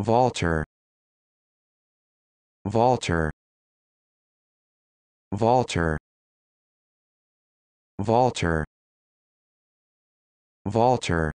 Valter Valter Valter Valter Valter